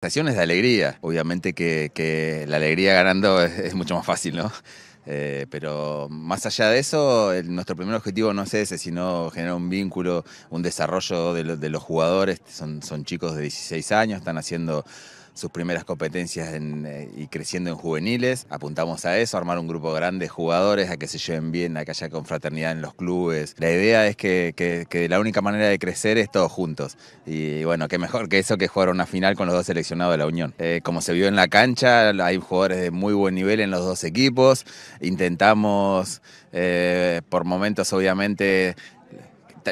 Estaciones de alegría. Obviamente que, la alegría ganando es, mucho más fácil, ¿no? Eh, pero más allá de eso, nuestro primer objetivo no es ese, sino generar un vínculo, un desarrollo de, los jugadores. Son, son chicos de 16 años, están haciendo sus primeras competencias eh, y creciendo en juveniles. Apuntamos a eso, armar un grupo grande de jugadores, a que se lleven bien, a que haya confraternidad en los clubes. La idea es que, la única manera de crecer es todos juntos. Y bueno, qué mejor que eso que jugar una final con los dos seleccionados de la Unión. Eh, como se vio en la cancha, hay jugadores de muy buen nivel en los dos equipos. Intentamos, eh, por momentos obviamente,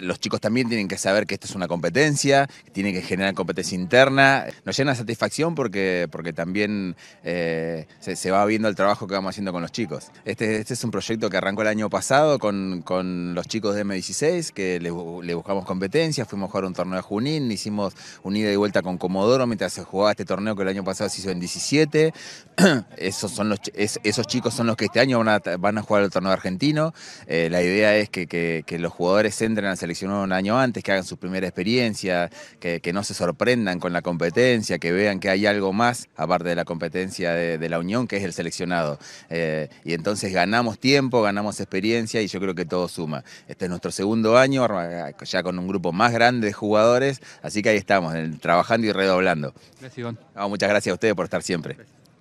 los chicos también tienen que saber que esto es una competencia, tienen que generar competencia interna. Nos llena satisfacción porque, porque también eh, se, va viendo el trabajo que vamos haciendo con los chicos. Este, este es un proyecto que arrancó el año pasado con, los chicos de M16, que le, buscamos competencia, fuimos a jugar un torneo de Junín, hicimos un ida y vuelta con Comodoro mientras se jugaba este torneo que el año pasado se hizo en 17. Esos, son los, esos chicos son los que este año van a, jugar el torneo argentino. Eh, la idea es que, los jugadores entren Seleccionaron un año antes, que hagan su primera experiencia, que, no se sorprendan con la competencia, que vean que hay algo más aparte de la competencia de, la Unión, que es el seleccionado. Eh, y entonces ganamos tiempo, ganamos experiencia y yo creo que todo suma. Este es nuestro segundo año, ya con un grupo más grande de jugadores, así que ahí estamos, trabajando y redoblando. muchas gracias a ustedes por estar siempre.